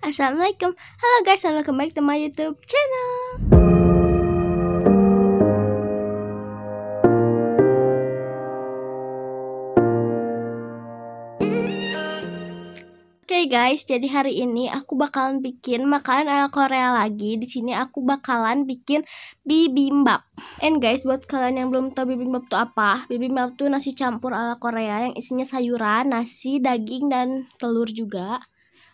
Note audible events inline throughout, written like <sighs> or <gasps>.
Assalamualaikum Halo guys, welcome back to my youtube channel Oke guys, jadi hari ini aku bakalan bikin makanan ala Korea lagi. Di sini aku bakalan bikin bibimbap. And guys, buat kalian yang belum tahu bibimbap itu apa, bibimbap itu nasi campur ala Korea yang isinya sayuran, nasi, daging dan telur juga.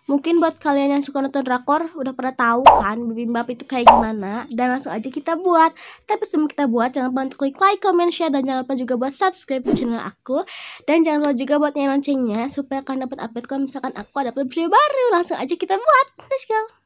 Mungkin buat kalian yang suka nonton drakor udah pernah tahu kan bibimbap itu kayak gimana dan langsung aja kita buat. Tapi sebelum kita buat jangan lupa untuk klik like, comment, share dan jangan lupa juga buat subscribe channel aku dan jangan lupa juga buat nyalain loncengnya supaya kalian dapat update kalau misalkan aku ada upload video baru. Langsung aja kita buat. Let's go.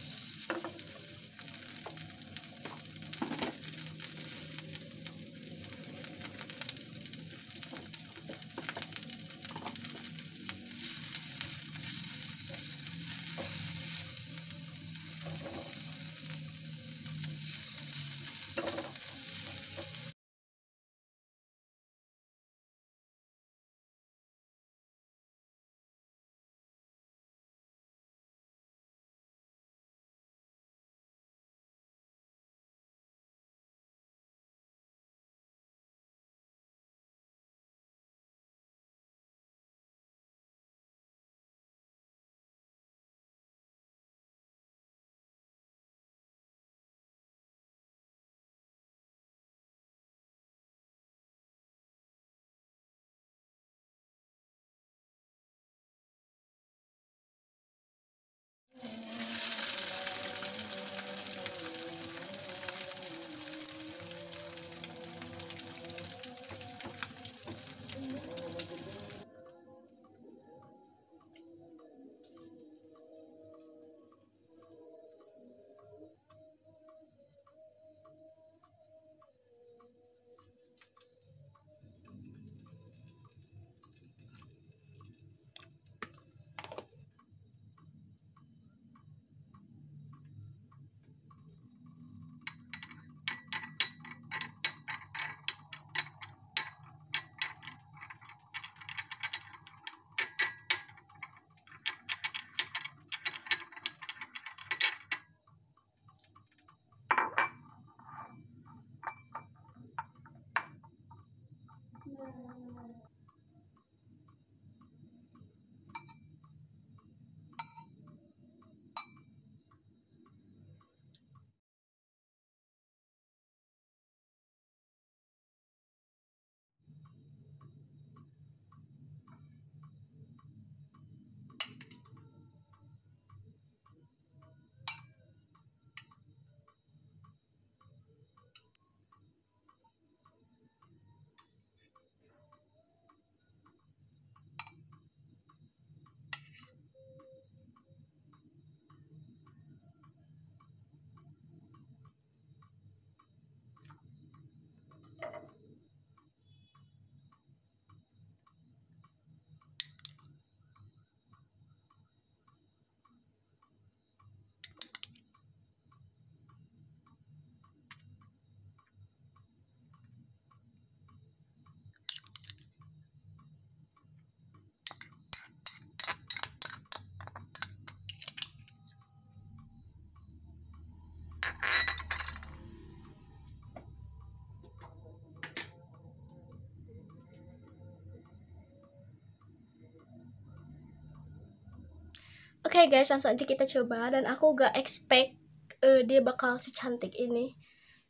Oke okay guys, langsung aja kita coba dan aku gak expect uh, dia bakal secantik ini.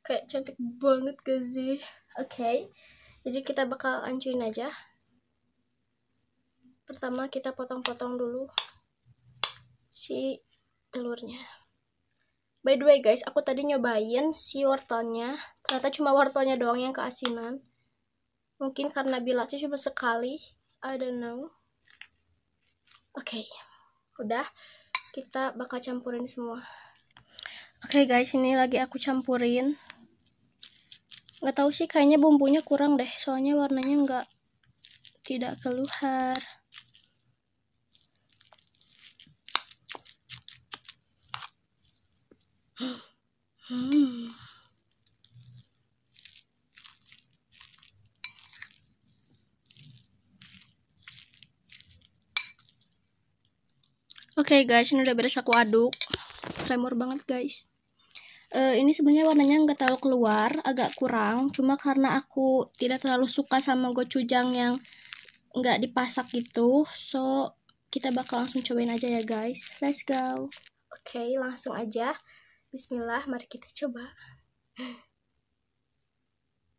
Kayak cantik banget gak sih? Oke. Okay. Jadi kita bakal ancuin aja. Pertama kita potong-potong dulu si telurnya. By the way guys, aku tadi nyobain si wortelnya. Ternyata cuma wortelnya doang yang keasinan. Mungkin karena bilasnya cuma sekali. I don't know. Oke. Okay udah kita bakal campurin semua oke okay guys ini lagi aku campurin nggak tahu sih kayaknya bumbunya kurang deh soalnya warnanya nggak tidak keluar <gasps> hmm Oke okay, guys, ini udah beres aku aduk. Tremor banget guys. Uh, ini sebenarnya warnanya nggak terlalu keluar, agak kurang. Cuma karena aku tidak terlalu suka sama gochujang yang nggak dipasak gitu. So, kita bakal langsung cobain aja ya guys. Let's go. Oke, okay, langsung aja. Bismillah, mari kita coba. <sighs>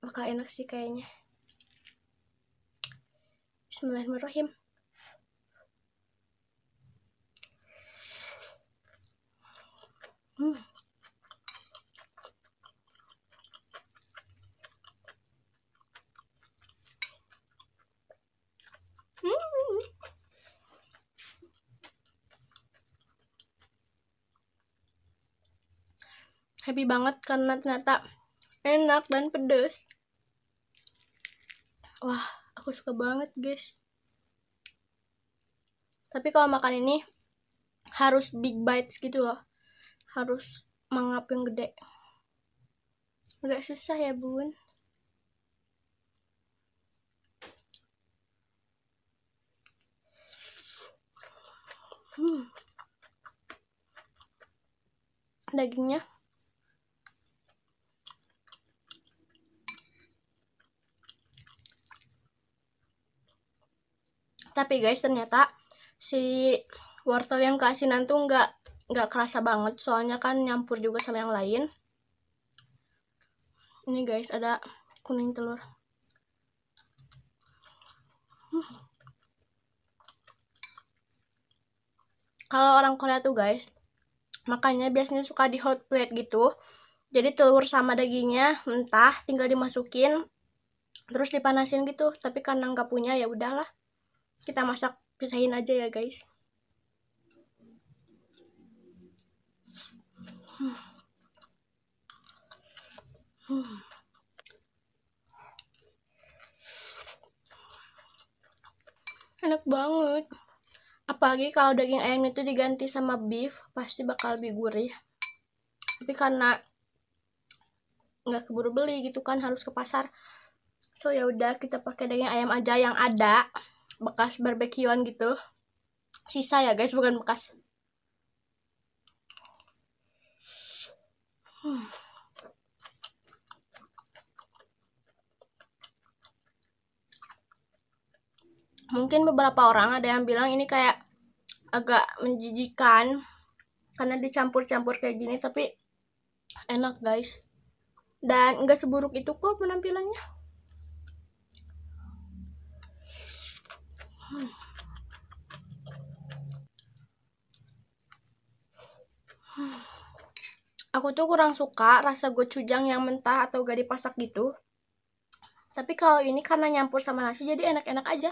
Bakal enak sih kayaknya. Bismillahirrahmanirrahim. Hmm. happy banget karena ternyata enak dan pedes. Wah, aku suka banget, guys. Tapi kalau makan ini harus big bites gitu loh harus mangap yang gede agak susah ya bun hmm. dagingnya tapi guys ternyata si wortel yang keasinan tuh nggak nggak kerasa banget soalnya kan nyampur juga sama yang lain ini guys ada kuning telur hmm. kalau orang Korea tuh guys makanya biasanya suka di hot plate gitu jadi telur sama dagingnya mentah tinggal dimasukin terus dipanasin gitu tapi karena nggak punya ya udahlah kita masak pisahin aja ya guys Enak banget. Apalagi kalau daging ayam itu diganti sama beef, pasti bakal lebih gurih. Tapi karena nggak keburu beli gitu kan harus ke pasar. So ya udah kita pakai daging ayam aja yang ada bekas barbekyuan gitu. Sisa ya guys, bukan bekas Mungkin beberapa orang ada yang bilang ini kayak agak menjijikan karena dicampur-campur kayak gini tapi enak guys dan nggak seburuk itu kok penampilannya hmm. aku tuh kurang suka rasa gochujang yang mentah atau gak dipasak gitu. Tapi kalau ini karena nyampur sama nasi jadi enak-enak aja.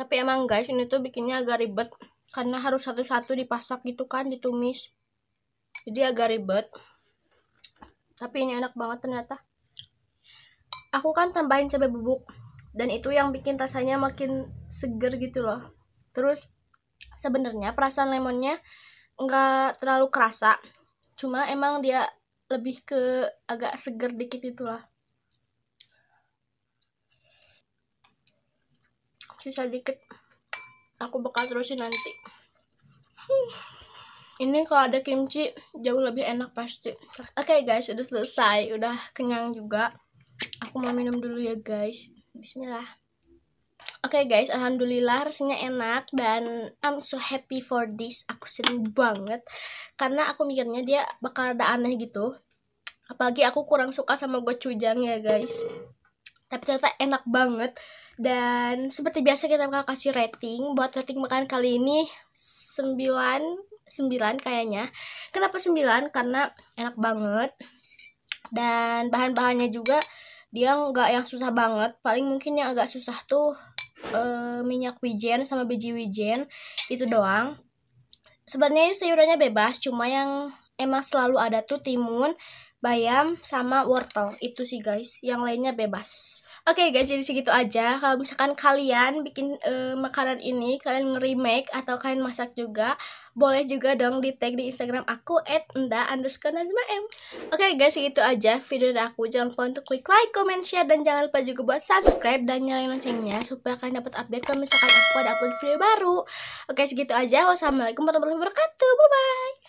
tapi emang guys ini tuh bikinnya agak ribet karena harus satu-satu dipasak gitu kan ditumis jadi agak ribet tapi ini enak banget ternyata aku kan tambahin cabai bubuk dan itu yang bikin rasanya makin seger gitu loh terus sebenarnya perasaan lemonnya nggak terlalu kerasa cuma emang dia lebih ke agak seger dikit itulah sisa dikit aku bakal terusin nanti ini kalau ada kimchi jauh lebih enak pasti oke okay, guys udah selesai udah kenyang juga aku mau minum dulu ya guys Bismillah Oke okay guys, alhamdulillah rasanya enak dan I'm so happy for this. Aku seneng banget karena aku mikirnya dia bakal ada aneh gitu. Apalagi aku kurang suka sama gochujang ya guys. Tapi ternyata enak banget. Dan seperti biasa kita bakal kasih rating. Buat rating makan kali ini 9 9 kayaknya. Kenapa 9? Karena enak banget. Dan bahan-bahannya juga dia nggak yang susah banget. Paling mungkin yang agak susah tuh uh, minyak wijen sama biji wijen itu doang. Sebenarnya sayurannya bebas, cuma yang emang selalu ada tuh timun, bayam sama wortel itu sih guys yang lainnya bebas oke okay, guys jadi segitu aja kalau misalkan kalian bikin uh, makanan ini kalian remake atau kalian masak juga boleh juga dong di tag di instagram aku at nda underscore m oke okay, guys segitu aja video dari aku jangan lupa untuk klik like comment share dan jangan lupa juga buat subscribe dan nyalain loncengnya supaya kalian dapat update kalau misalkan aku ada upload video baru oke okay, segitu aja wassalamualaikum warahmatullahi wabarakatuh bye bye